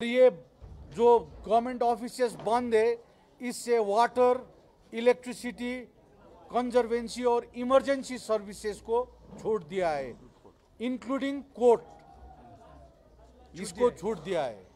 तो ये जो गवर्नमेंट ऑफिस बंद है इससे वाटर इलेक्ट्रिसिटी कंजर्वेंसी और इमरजेंसी सर्विसेज को छोड़ दिया है इंक्लूडिंग कोर्ट इसको छूट दिया है